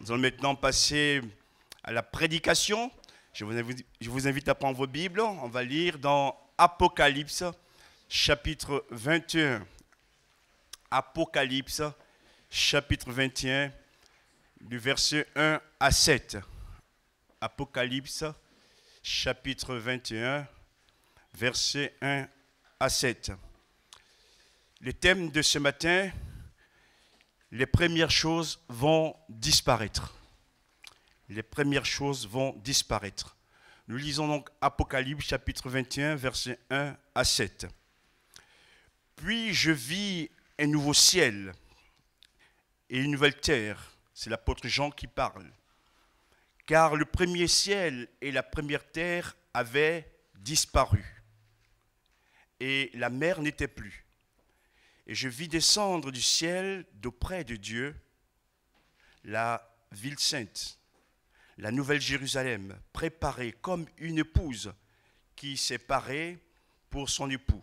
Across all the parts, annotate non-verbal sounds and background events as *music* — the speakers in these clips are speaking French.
Nous allons maintenant passer à la prédication. Je vous, invite, à prendre vos Bibles. On va lire dans Apocalypse, chapitre 21. Apocalypse, chapitre 21, du verset 1 à 7. Apocalypse, chapitre 21, verset 1 à 7. Le thème de ce matin, les premières choses vont disparaître. Les premières choses vont disparaître. Nous lisons donc Apocalypse chapitre 21, versets 1 à 7. Puis je vis un nouveau ciel et une nouvelle terre. C'est l'apôtre Jean qui parle. Car le premier ciel et la première terre avaient disparu. Et la mer n'était plus et je vis descendre du ciel d'auprès de Dieu la ville sainte, la nouvelle Jérusalem, préparée comme une épouse qui s'est parée pour son époux.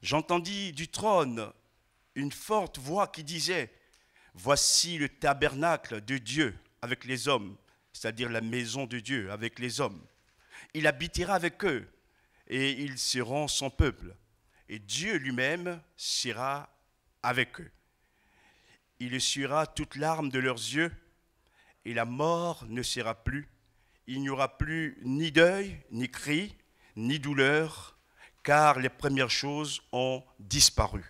J'entendis du trône une forte voix qui disait, Voici le tabernacle de Dieu avec les hommes, c'est-à-dire la maison de Dieu avec les hommes. Il habitera avec eux et ils seront son peuple et Dieu lui-même sera avec eux. Il essuiera toutes larmes de leurs yeux, et la mort ne sera plus. Il n'y aura plus ni deuil, ni cri, ni douleur, car les premières choses ont disparu.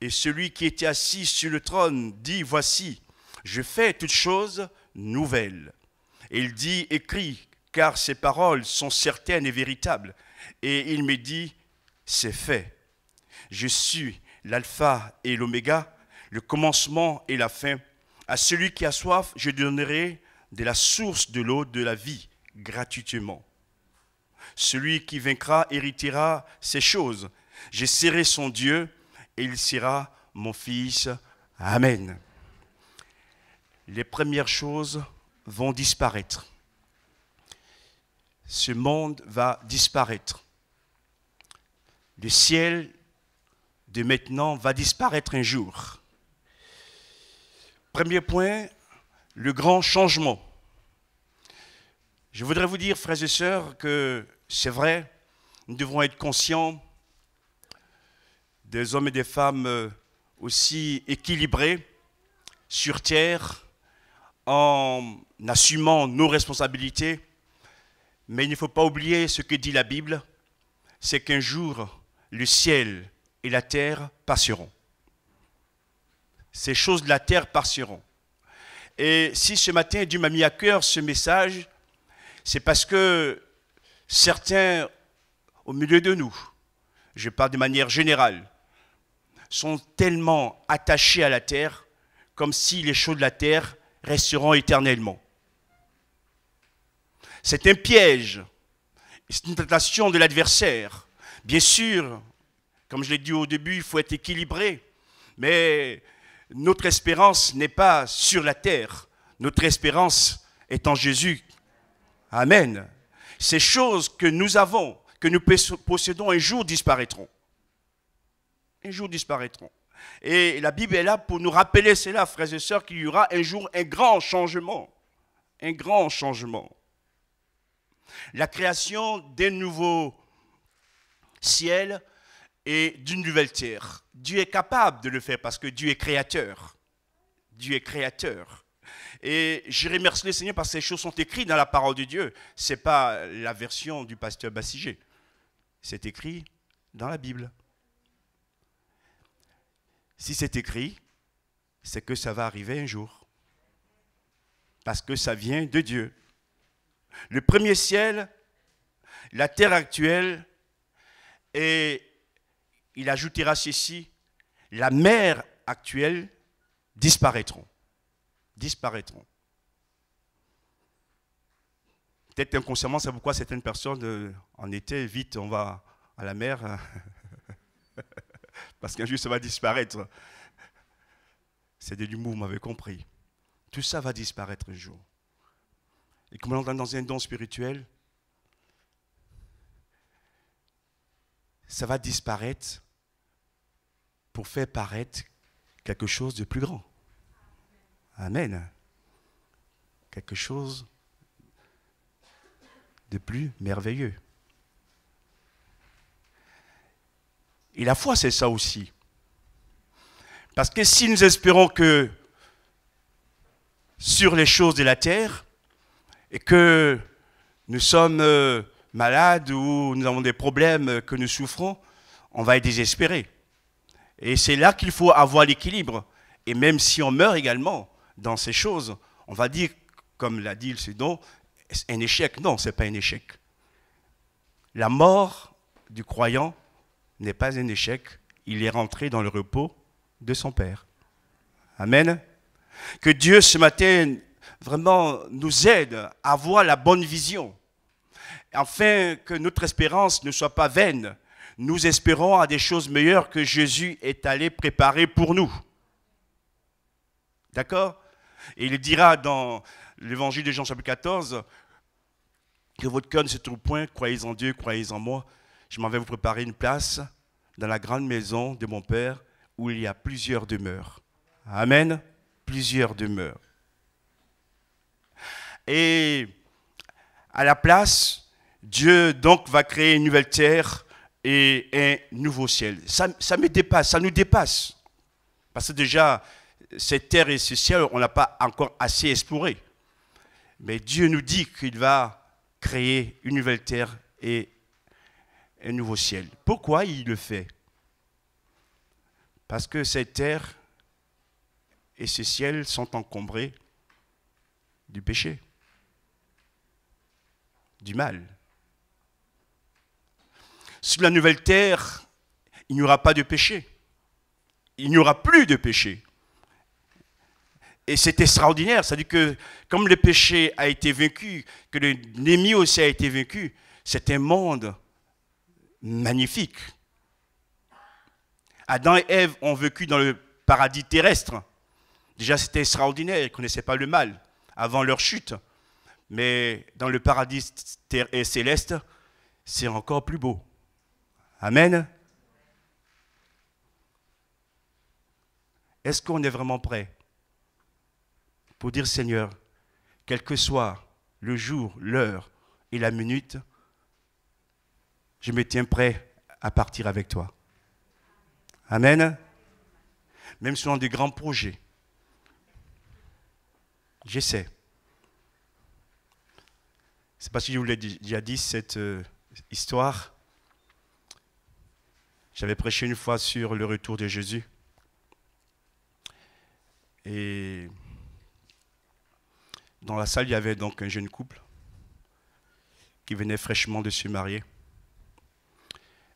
Et celui qui était assis sur le trône dit, Voici, je fais toutes choses nouvelles. Et il dit, Écris, car ces paroles sont certaines et véritables. Et il me dit, c'est fait. Je suis l'alpha et l'oméga, le commencement et la fin. À celui qui a soif, je donnerai de la source de l'eau de la vie gratuitement. Celui qui vaincra héritera ces choses. Je serai son Dieu et il sera mon fils. Amen. Les premières choses vont disparaître. Ce monde va disparaître le ciel de maintenant va disparaître un jour. Premier point, le grand changement. Je voudrais vous dire, frères et sœurs, que c'est vrai, nous devons être conscients des hommes et des femmes euh, aussi équilibrés sur Terre en assumant nos responsabilités. Mais il ne faut pas oublier ce que dit la Bible, c'est qu'un jour, le ciel et la terre passeront. Ces choses de la terre passeront. Et si ce matin Dieu m'a mis à cœur ce message, c'est parce que certains au milieu de nous, je parle de manière générale, sont tellement attachés à la terre comme si les choses de la terre resteront éternellement. C'est un piège, c'est une tentation de l'adversaire Bien sûr, comme je l'ai dit au début, il faut être équilibré, mais notre espérance n'est pas sur la terre, notre espérance est en Jésus. Amen. Ces choses que nous avons, que nous possédons, un jour disparaîtront. Un jour disparaîtront. Et la Bible est là pour nous rappeler cela, frères et sœurs, qu'il y aura un jour un grand changement. Un grand changement. La création d'un nouveau ciel et d'une nouvelle terre. Dieu est capable de le faire parce que Dieu est créateur. Dieu est créateur. Et je remercie le Seigneur parce que ces choses sont écrites dans la parole de Dieu. Ce n'est pas la version du pasteur Bassiger. C'est écrit dans la Bible. Si c'est écrit, c'est que ça va arriver un jour. Parce que ça vient de Dieu. Le premier ciel, la terre actuelle et il ajoutera ceci, la mer actuelle disparaîtront. Disparaîtront. Peut-être inconsciemment, c'est pourquoi certaines personnes euh, en été, vite, on va à la mer, hein. *laughs* parce qu'un jour, ça va disparaître. C'est de l'humour, vous m'avez compris. Tout ça va disparaître un jour. Et comme on est dans un don spirituel, ça va disparaître pour faire paraître quelque chose de plus grand. Amen. Quelque chose de plus merveilleux. Et la foi, c'est ça aussi. Parce que si nous espérons que sur les choses de la terre, et que nous sommes euh, malades ou nous avons des problèmes que nous souffrons, on va être désespéré. Et c'est là qu'il faut avoir l'équilibre. Et même si on meurt également dans ces choses, on va dire, comme l'a dit le Sidon, un échec. Non, ce n'est pas un échec. La mort du croyant n'est pas un échec. Il est rentré dans le repos de son Père. Amen. Que Dieu ce matin vraiment nous aide à avoir la bonne vision afin que notre espérance ne soit pas vaine. Nous espérons à des choses meilleures que Jésus est allé préparer pour nous. D'accord Et il dira dans l'évangile de Jean chapitre 14, que votre cœur ne se trouve point, croyez en Dieu, croyez en moi. Je m'en vais vous préparer une place dans la grande maison de mon Père où il y a plusieurs demeures. Amen. Plusieurs demeures. Et à la place, Dieu donc va créer une nouvelle terre et un nouveau ciel. Ça, ça me dépasse, ça nous dépasse. Parce que déjà, cette terre et ce ciel, on n'a pas encore assez exploré. Mais Dieu nous dit qu'il va créer une nouvelle terre et un nouveau ciel. Pourquoi il le fait Parce que cette terre et ce ciel sont encombrés du péché, du mal sur la nouvelle terre, il n'y aura pas de péché. Il n'y aura plus de péché. Et c'est extraordinaire. C'est-à-dire que comme le péché a été vaincu, que l'ennemi aussi a été vaincu, c'est un monde magnifique. Adam et Ève ont vécu dans le paradis terrestre. Déjà, c'était extraordinaire. Ils ne connaissaient pas le mal avant leur chute. Mais dans le paradis céleste, c'est encore plus beau. Amen. Est-ce qu'on est vraiment prêt pour dire Seigneur, quel que soit le jour, l'heure et la minute, je me tiens prêt à partir avec toi. Amen. Même a des grands projets. J'essaie. C'est parce que je vous l'ai déjà dit, cette euh, histoire j'avais prêché une fois sur le retour de Jésus. Et dans la salle, il y avait donc un jeune couple qui venait fraîchement de se marier.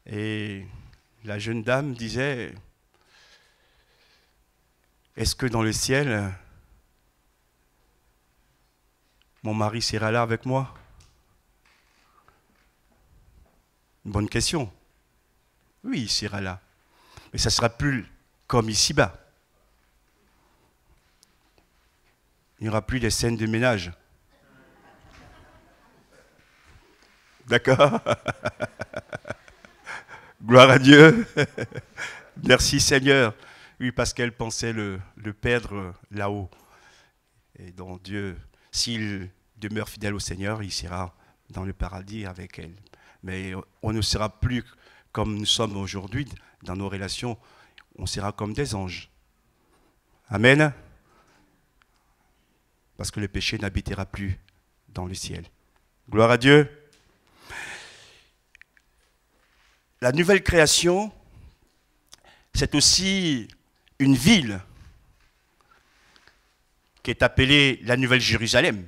Et la jeune dame disait, est-ce que dans le ciel, mon mari sera là avec moi Une bonne question. Oui, il sera là. Mais ça ne sera plus comme ici-bas. Il n'y aura plus des scènes de ménage. D'accord *laughs* Gloire à Dieu. *laughs* Merci Seigneur. Oui, parce qu'elle pensait le, le perdre là-haut. Et donc Dieu, s'il demeure fidèle au Seigneur, il sera dans le paradis avec elle. Mais on ne sera plus comme nous sommes aujourd'hui dans nos relations, on sera comme des anges. Amen. Parce que le péché n'habitera plus dans le ciel. Gloire à Dieu. La nouvelle création, c'est aussi une ville qui est appelée la Nouvelle Jérusalem.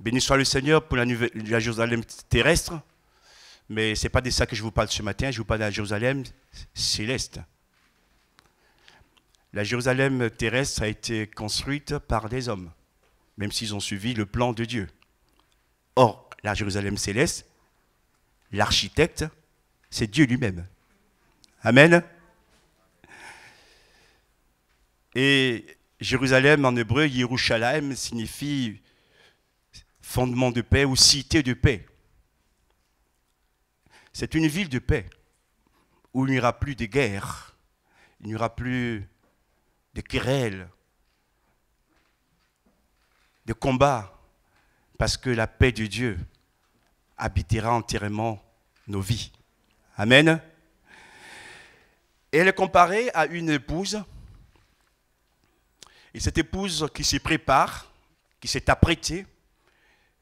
Béni soit le Seigneur pour la, la Jérusalem terrestre. Mais ce n'est pas de ça que je vous parle ce matin. Je vous parle de la Jérusalem céleste. La Jérusalem terrestre a été construite par des hommes, même s'ils ont suivi le plan de Dieu. Or, la Jérusalem céleste, l'architecte, c'est Dieu lui-même. Amen. Et Jérusalem en hébreu, Yerushalayim, signifie fondement de paix ou cité de paix. C'est une ville de paix où il n'y aura plus de guerre, il n'y aura plus de querelles, de combats, parce que la paix de Dieu habitera entièrement nos vies. Amen. elle est comparée à une épouse. Et cette épouse qui se prépare, qui s'est apprêtée,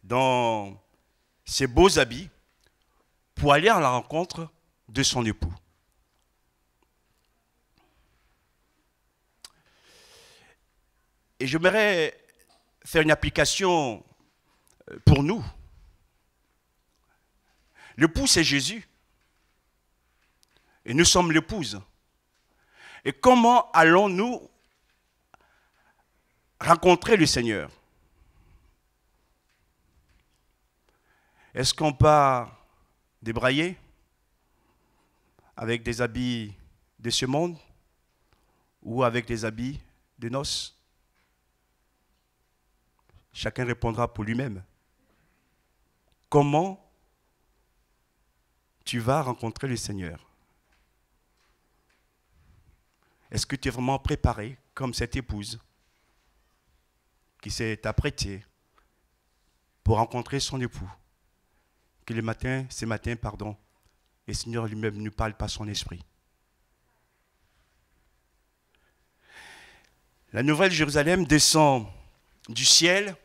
dans ses beaux habits pour aller à la rencontre de son époux. Et j'aimerais faire une application euh, pour nous. L'époux, c'est Jésus. Et nous sommes l'épouse. Et comment allons-nous rencontrer le Seigneur Est-ce qu'on part débraillé avec des habits de ce monde ou avec des habits de noces Chacun répondra pour lui-même. Comment tu vas rencontrer le Seigneur Est-ce que tu es vraiment préparé comme cette épouse qui s'est apprêtée pour rencontrer son époux que les matin, ces matins, pardon, le Seigneur lui-même ne parle pas son esprit. La nouvelle Jérusalem descend du ciel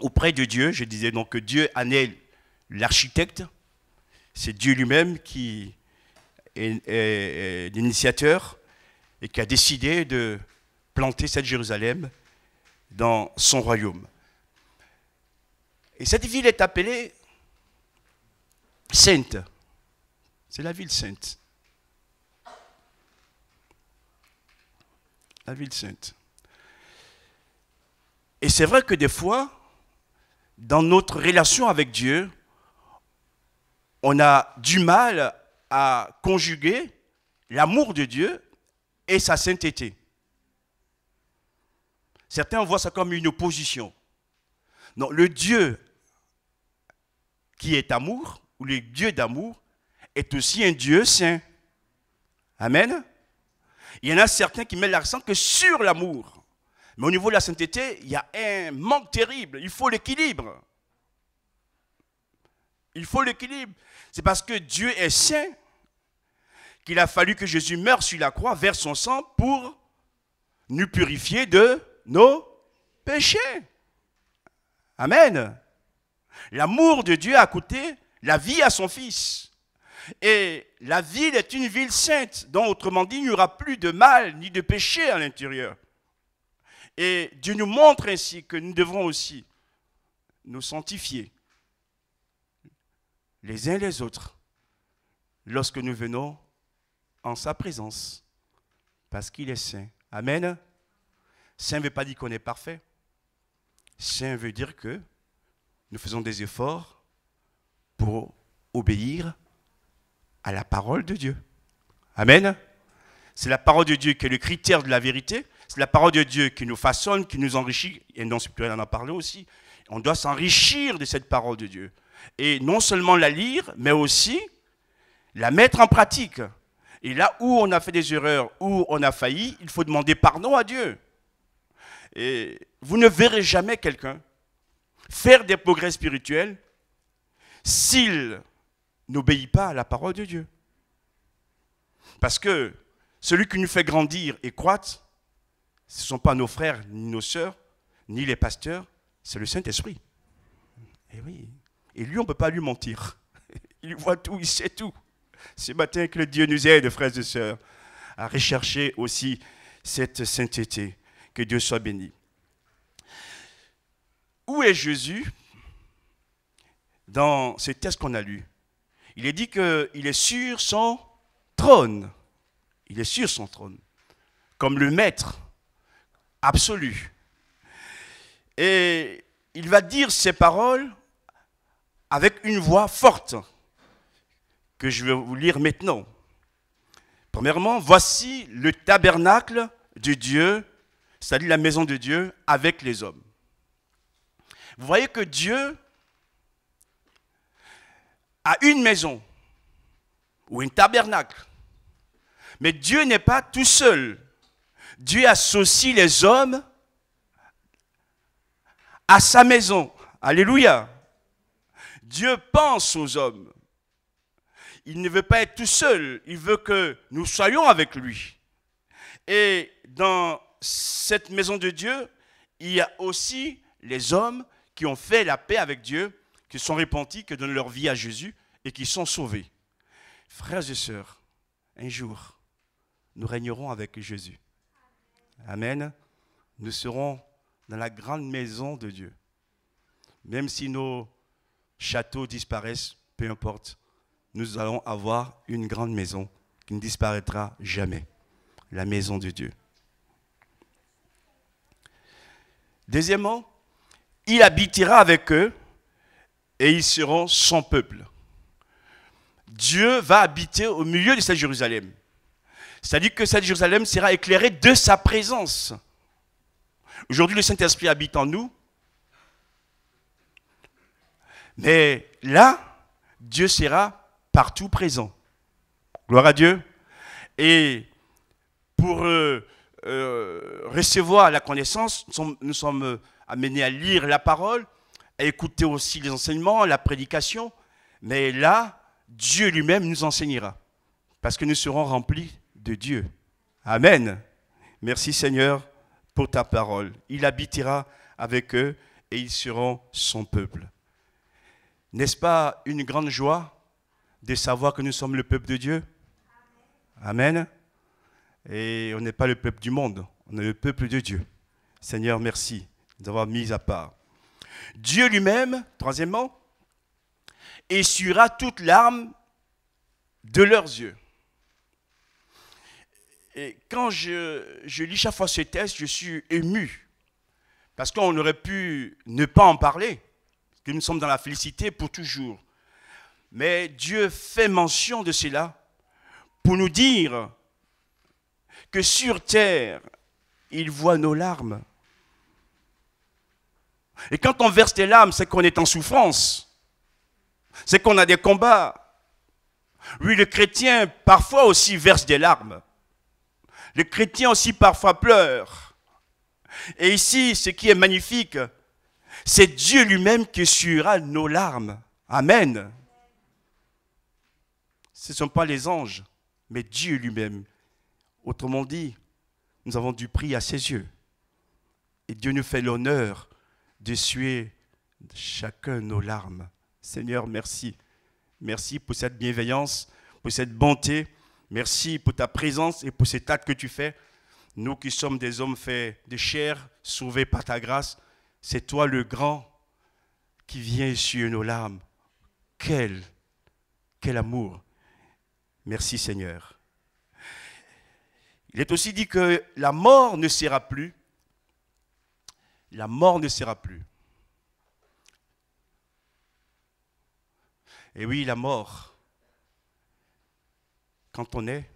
auprès de Dieu. Je disais donc que Dieu en est l'architecte. C'est Dieu lui-même qui est l'initiateur et qui a décidé de planter cette Jérusalem dans son royaume. Et cette ville est appelée sainte. C'est la ville sainte. La ville sainte. Et c'est vrai que des fois, dans notre relation avec Dieu, on a du mal à conjuguer l'amour de Dieu et sa sainteté. Certains voient ça comme une opposition. Non, le Dieu qui est amour le Dieu d'amour, est aussi un Dieu saint. Amen. Il y en a certains qui mettent l'accent que sur l'amour. Mais au niveau de la sainteté, il y a un manque terrible. Il faut l'équilibre. Il faut l'équilibre. C'est parce que Dieu est saint qu'il a fallu que Jésus meure sur la croix, vers son sang pour nous purifier de nos péchés. Amen. L'amour de Dieu a coûté la vie à son Fils. Et la ville est une ville sainte, dont autrement dit, il n'y aura plus de mal ni de péché à l'intérieur. Et Dieu nous montre ainsi que nous devrons aussi nous sanctifier les uns les autres lorsque nous venons en sa présence, parce qu'il est saint. Amen. Saint ne veut pas dire qu'on est parfait. Saint veut dire que nous faisons des efforts pour obéir à la parole de Dieu. Amen. C'est la parole de Dieu qui est le critère de la vérité. C'est la parole de Dieu qui nous façonne, qui nous enrichit. Et non, Spirituel en a parlé aussi. On doit s'enrichir de cette parole de Dieu. Et non seulement la lire, mais aussi la mettre en pratique. Et là où on a fait des erreurs, où on a failli, il faut demander pardon à Dieu. Et vous ne verrez jamais quelqu'un faire des progrès spirituels s'il n'obéit pas à la parole de Dieu. Parce que celui qui nous fait grandir et croître, ce ne sont pas nos frères, ni nos sœurs, ni les pasteurs, c'est le Saint-Esprit. Et eh oui. Et lui, on ne peut pas lui mentir. *laughs* Il voit tout, il sait tout. Ce matin, que le Dieu nous aide, frères et sœurs, à rechercher aussi cette sainteté. Que Dieu soit béni. Où est Jésus dans ces textes qu'on a lu, il est dit qu'il est sur son trône. Il est sur son trône, comme le maître absolu. Et il va dire ces paroles avec une voix forte que je vais vous lire maintenant. Premièrement, voici le tabernacle de Dieu, c'est-à-dire la maison de Dieu avec les hommes. Vous voyez que Dieu à une maison ou un tabernacle. Mais Dieu n'est pas tout seul. Dieu associe les hommes à sa maison. Alléluia. Dieu pense aux hommes. Il ne veut pas être tout seul. Il veut que nous soyons avec lui. Et dans cette maison de Dieu, il y a aussi les hommes qui ont fait la paix avec Dieu qui sont repentis, qui donnent leur vie à Jésus et qui sont sauvés. Frères et sœurs, un jour, nous régnerons avec Jésus. Amen. Nous serons dans la grande maison de Dieu. Même si nos châteaux disparaissent, peu importe, nous allons avoir une grande maison qui ne disparaîtra jamais, la maison de Dieu. Deuxièmement, il habitera avec eux et ils seront son peuple. Dieu va habiter au milieu de cette Jérusalem. C'est-à-dire que cette Jérusalem sera éclairée de sa présence. Aujourd'hui, le Saint-Esprit habite en nous. Mais là, Dieu sera partout présent. Gloire à Dieu. Et pour euh, euh, recevoir la connaissance, nous sommes euh, amenés à lire la parole, Écoutez aussi les enseignements, la prédication, mais là, Dieu lui-même nous enseignera, parce que nous serons remplis de Dieu. Amen. Merci Seigneur pour ta parole. Il habitera avec eux et ils seront son peuple. N'est-ce pas une grande joie de savoir que nous sommes le peuple de Dieu Amen. Et on n'est pas le peuple du monde, on est le peuple de Dieu. Seigneur, merci d'avoir mis à part. Dieu lui-même, troisièmement, essuiera toutes larmes de leurs yeux. Et quand je, lis chaque fois ce texte, je suis ému. Parce qu'on aurait pu ne pas en parler, parce que nous sommes dans la félicité pour toujours. Mais Dieu fait mention de cela pour nous dire que sur terre, il voit nos larmes. Et quand on verse des larmes, c'est qu'on est en souffrance. C'est qu'on a des combats. Oui, le chrétien parfois aussi verse des larmes. Le chrétien aussi parfois pleure. Et ici, ce qui est magnifique, c'est Dieu lui-même qui suivra nos larmes. Amen. Ce ne sont pas les anges, mais Dieu lui-même. Autrement dit, nous avons du prix à ses yeux. Et Dieu nous fait l'honneur d'essuyer chacun nos larmes. Seigneur, merci. Merci pour cette bienveillance, pour cette bonté. Merci pour ta présence et pour cet acte que tu fais. Nous qui sommes des hommes faits de chair, sauvés par ta grâce, c'est toi le grand qui viens essuyer nos larmes. Quel, quel amour. Merci Seigneur. Il est aussi dit que la mort ne sera plus, la mort ne sera plus. Et oui, la mort, quand on est,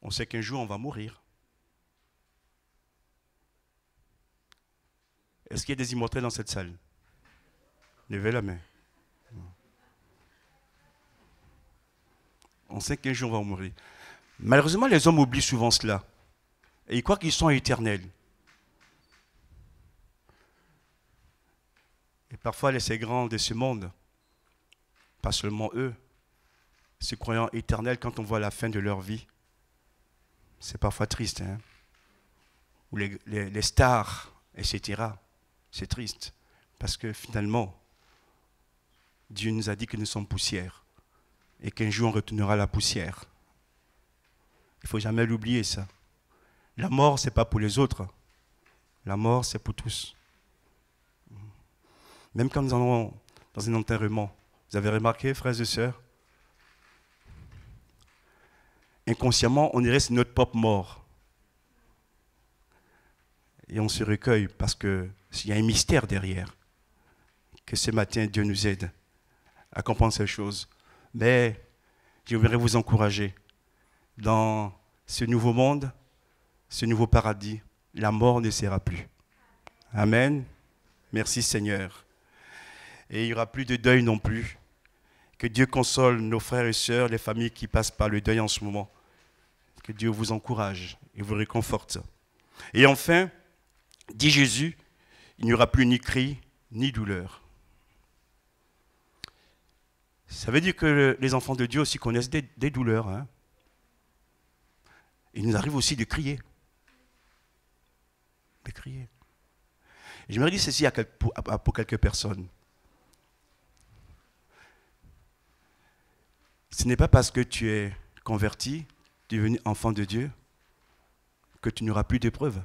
on sait qu'un jour on va mourir. Est-ce qu'il y a des immortels dans cette salle Levez la main. On sait qu'un jour on va mourir. Malheureusement, les hommes oublient souvent cela. Et ils croient qu'ils sont éternels. et parfois les grands de ce monde, pas seulement eux, se croyant éternels quand on voit la fin de leur vie. C'est parfois triste. Hein Ou les, stars, etc. C'est triste. Parce que finalement, Dieu nous a dit que nous sommes poussière. Et qu'un jour, on retournera la poussière. Il ne faut jamais l'oublier, ça. La mort, ce n'est pas pour les autres. La mort, c'est pour tous. Même quand nous allons dans un enterrement, vous avez remarqué, frères et sœurs Inconsciemment, on dirait c'est notre propre mort. Et on se recueille parce qu'il y a un mystère derrière. Que ce matin, Dieu nous aide à comprendre ces choses. Mais je voudrais vous encourager dans ce nouveau monde, ce nouveau paradis, la mort ne sera plus. Amen. Merci Seigneur et il n'y aura plus de deuil non plus. Que Dieu console nos frères et sœurs, les familles qui passent par le deuil en ce moment. Que Dieu vous encourage et vous réconforte. Et enfin, dit Jésus, il n'y aura plus ni cri, ni douleur. Ça veut dire que les enfants de Dieu aussi connaissent des, douleurs. Hein. Il nous arrive aussi de crier. De crier. je me ceci à, pour quelques personnes. Ce n'est pas parce que tu es converti, devenu enfant de Dieu, que tu n'auras plus d'épreuves.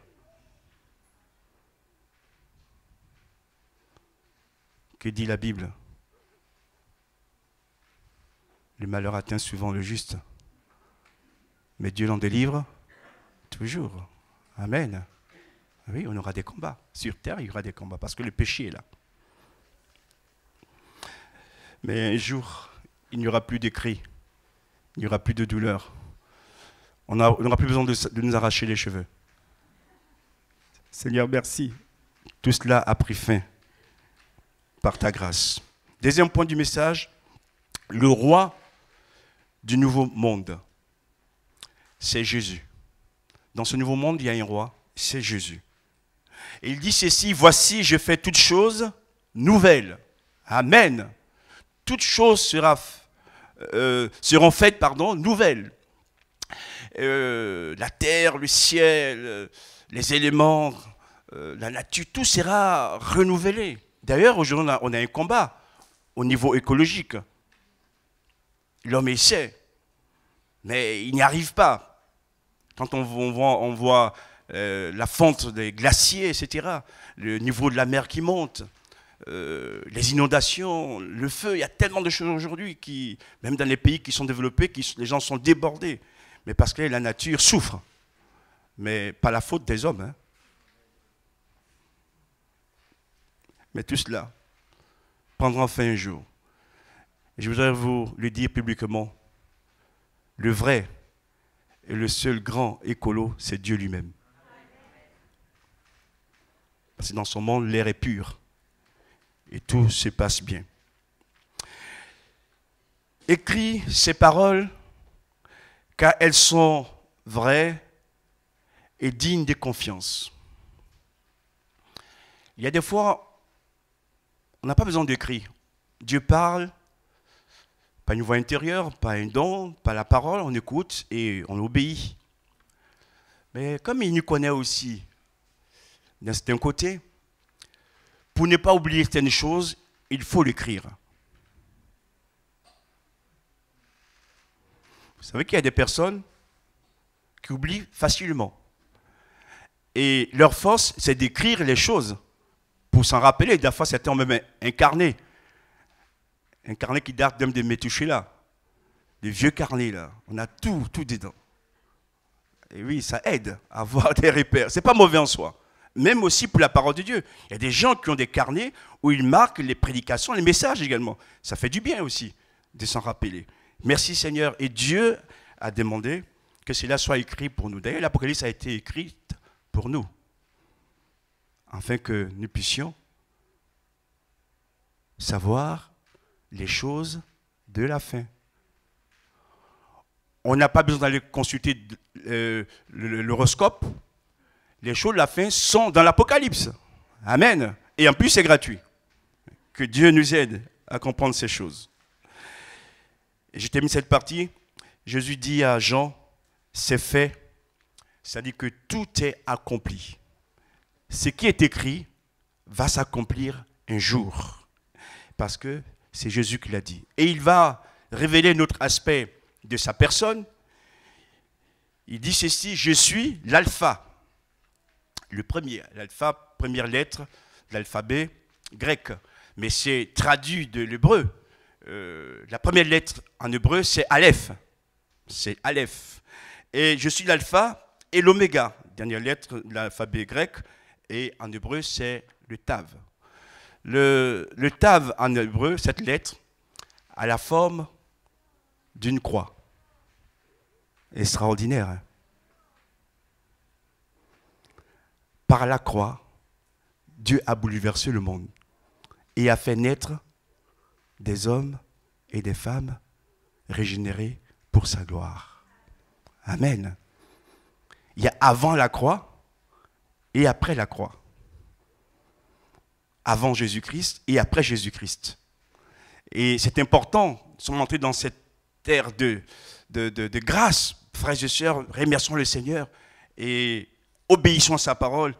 Que dit la Bible Le malheur atteint souvent le juste, mais Dieu l'en délivre toujours. Amen. Oui, on aura des combats. Sur terre, il y aura des combats parce que le péché est là. Mais un jour, il n'y aura plus de cris, il n'y aura plus de douleur. On n'aura plus besoin de, nous arracher les cheveux. Seigneur, merci. Tout cela a pris fin par ta grâce. Deuxième point du message, le roi du nouveau monde, c'est Jésus. Dans ce nouveau monde, il y a un roi, c'est Jésus. Et il dit ceci, voici, je fais toutes choses nouvelles. Amen. Toutes choses euh, seront faites pardon, nouvelles. Euh, la terre, le ciel, euh, les éléments, la nature, tout sera renouvelé. D'ailleurs, aujourd'hui, on, a un combat au niveau écologique. L'homme essaie, mais il n'y arrive pas. Quand on, voit, la fente des glaciers, etc., le niveau de la mer qui monte, euh, les inondations, le feu, il y a tellement de choses aujourd'hui qui, même dans les pays qui sont développés, qui, les gens sont débordés. Mais parce que la nature souffre. Mais pas la faute des hommes. Hein. Mais tout cela prendra fin un jour. je voudrais vous le dire publiquement. Le vrai et le seul grand écolo, c'est Dieu lui-même. Parce que dans son monde, l'air est pur et tout se passe bien. Écris ces paroles car elles sont vraies et dignes de confiance. Il y a des fois, on n'a pas besoin d'écrire. Dieu parle pas une voix intérieure, pas un don, pas la parole, on écoute et on obéit. Mais comme il nous connaît aussi, d'un certain côté, pour ne pas oublier certaines choses, il faut l'écrire. Vous savez qu'il y a des personnes qui oublient facilement. Et leur force, c'est d'écrire les choses pour s'en rappeler. Des fois, c'était même carnet. Un carnet qui date même de mes touchés là. Des vieux carnets là. On a tout, tout dedans. Et oui, ça aide à *laughs* avoir des repères. C'est pas mauvais en soi même aussi pour la parole de Dieu. Il y a des gens qui ont des carnets où ils marquent les prédications, les messages également. Ça fait du bien aussi de s'en rappeler. Merci Seigneur. Et Dieu a demandé que cela soit écrit pour nous. D'ailleurs, l'Apocalypse a été écrite pour nous, afin que nous puissions savoir les choses de la fin. On n'a pas besoin d'aller consulter euh, l'horoscope les choses de la fin sont dans l'Apocalypse. Amen. Et en plus, c'est gratuit. Que Dieu nous aide à comprendre ces choses. J'ai terminé cette partie. Jésus dit à Jean, c'est fait. C'est-à-dire que tout est accompli. Ce qui est écrit va s'accomplir un jour. Parce que c'est Jésus qui l'a dit. Et il va révéler notre aspect de sa personne. Il dit ceci, je suis l'alpha le premier, l'alpha, première lettre de l'alphabet grec. Mais c'est traduit de l'hébreu. Euh, la première lettre en hébreu, c'est Aleph. C'est Aleph. Et je suis l'alpha et l'oméga, dernière lettre de l'alphabet grec. Et en hébreu, c'est le tav. Le, tav en hébreu, cette lettre, a la forme d'une croix. Extraordinaire. Hein. Par la croix, Dieu a bouleversé le monde et a fait naître des hommes et des femmes régénérés pour sa gloire. Amen. Il y a avant la croix et après la croix. Avant Jésus-Christ et après Jésus-Christ. Et c'est important, son entrés dans cette terre de, grâce, frères et sœurs, remercions le Seigneur et obéissons à sa parole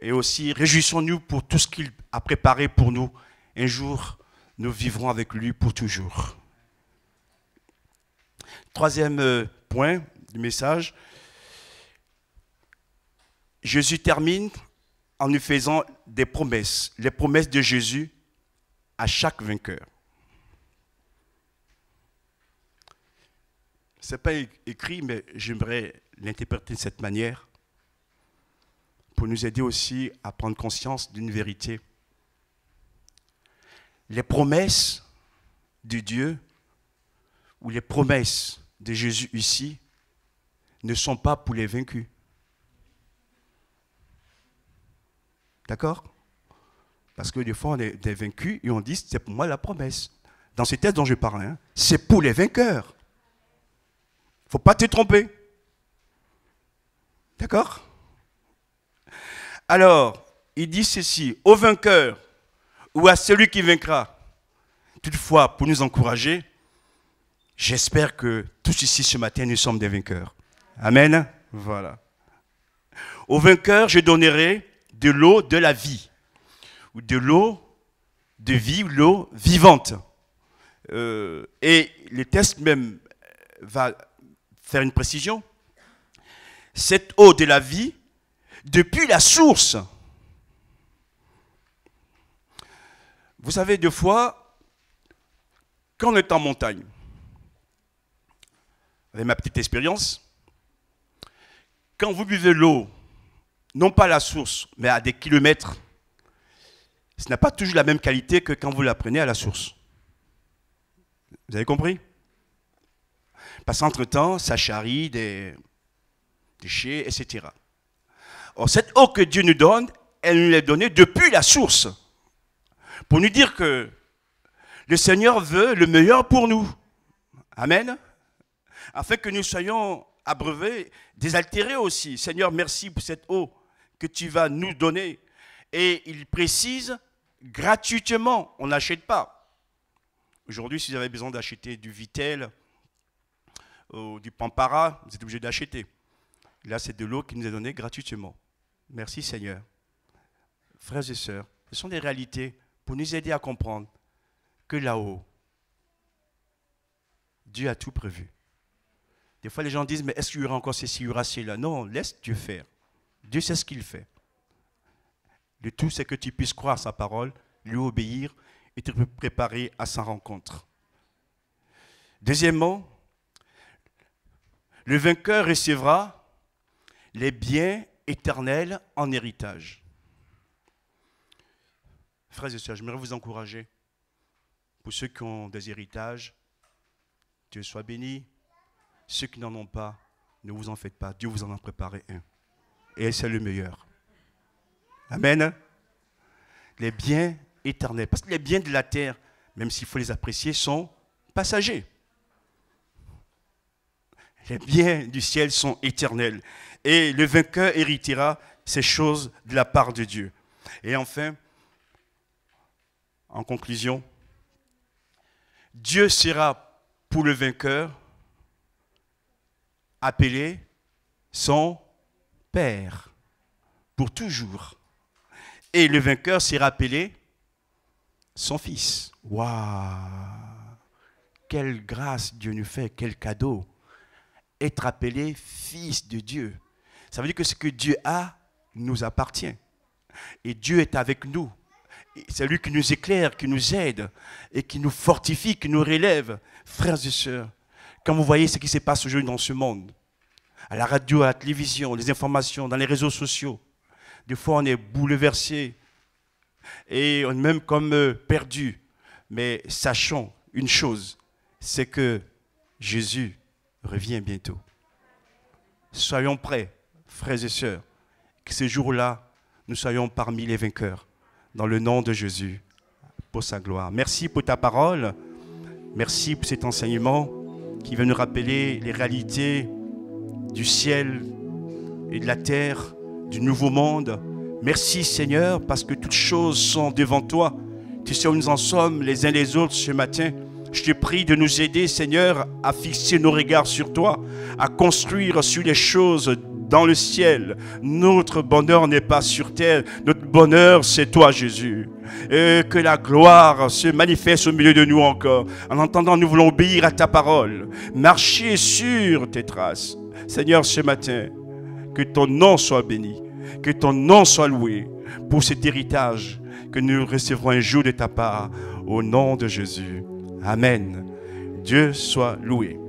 et aussi réjouissons-nous pour tout ce qu'il a préparé pour nous. Un jour, nous vivrons avec lui pour toujours. Troisième euh, point du message, Jésus termine en nous faisant des promesses, les promesses de Jésus à chaque vainqueur. Ce n'est pas écrit, mais j'aimerais l'interpréter de cette manière pour nous aider aussi à prendre conscience d'une vérité. Les promesses de Dieu ou les promesses de Jésus ici ne sont pas pour les vaincus. D'accord Parce que des fois, on est des vaincus et on dit, c'est pour moi la promesse. Dans ces textes dont je parle, hein, c'est pour les vainqueurs. Il ne faut pas te tromper. D'accord alors, il dit ceci, au vainqueur ou à celui qui vaincra. Toutefois, pour nous encourager, j'espère que tous ici ce matin, nous sommes des vainqueurs. Amen. Voilà. Au vainqueur, je donnerai de l'eau de la vie, ou de l'eau de vie, ou l'eau vivante. Euh, et le test même euh, va faire une précision. Cette eau de la vie depuis la source. Vous savez, deux fois, quand on est en montagne, avec ma petite expérience, quand vous buvez l'eau, non pas à la source, mais à des kilomètres, ce n'a pas toujours la même qualité que quand vous la prenez à la source. Vous avez compris Parce qu'entre-temps, ça charrie des déchets, etc. Or, cette eau que Dieu nous donne, elle nous l'a donnée depuis la source. Pour nous dire que le Seigneur veut le meilleur pour nous. Amen. Afin que nous soyons abreuvés, désaltérés aussi. Seigneur, merci pour cette eau que tu vas nous donner. Et il précise gratuitement, on n'achète pas. Aujourd'hui, si vous avez besoin d'acheter du Vitel ou du Pampara, vous êtes obligé d'acheter. Là, c'est de l'eau qui nous est donnée gratuitement. Merci Seigneur. Frères et sœurs, ce sont des réalités pour nous aider à comprendre que là-haut, Dieu a tout prévu. Des fois, les gens disent, mais est-ce qu'il y aura encore ceci, il y aura cela Non, laisse Dieu faire. Dieu sait ce qu'il fait. Le tout, c'est que tu puisses croire à sa parole, lui obéir et te préparer à sa rencontre. Deuxièmement, le vainqueur recevra les biens Éternel en héritage. Frères et sœurs, j'aimerais vous encourager. Pour ceux qui ont des héritages, Dieu soit béni. Ceux qui n'en ont pas, ne vous en faites pas. Dieu vous en a préparé un. Et c'est le meilleur. Amen. Les biens éternels. Parce que les biens de la terre, même s'il faut les apprécier, sont passagers. Les biens du ciel sont éternels et le vainqueur héritera ces choses de la part de Dieu. Et enfin, en conclusion, Dieu sera pour le vainqueur appelé son Père pour toujours. Et le vainqueur sera appelé son Fils. Waouh Quelle grâce Dieu nous fait, quel cadeau Être appelé fils de Dieu. Ça veut dire que ce que Dieu a nous appartient. Et Dieu est avec nous. C'est lui qui nous éclaire, qui nous aide et qui nous fortifie, qui nous relève. Frères et sœurs, quand vous voyez ce qui se passe aujourd'hui dans ce monde, à la radio, à la télévision, les informations, dans les réseaux sociaux, des fois on est bouleversé et on est même comme euh, perdu. Mais sachons une chose, c'est que Jésus revient bientôt. Soyons prêts frères et sœurs, que ce jour-là, nous soyons parmi les vainqueurs, dans le nom de Jésus, pour sa gloire. Merci pour ta parole, merci pour cet enseignement qui va nous rappeler les réalités du ciel et de la terre, du nouveau monde. Merci Seigneur, parce que toutes choses sont devant toi. Tu sais où nous en sommes les uns les autres ce matin. Je te prie de nous aider, Seigneur, à fixer nos regards sur toi, à construire sur les choses dans le ciel. Notre bonheur n'est pas sur terre. Notre bonheur, c'est toi, Jésus. Et que la gloire se manifeste au milieu de nous encore. En entendant, nous voulons obéir à ta parole. Marcher sur tes traces. Seigneur, ce matin, que ton nom soit béni. Que ton nom soit loué pour cet héritage que nous recevrons un jour de ta part. Au nom de Jésus. Amen. Dieu soit loué.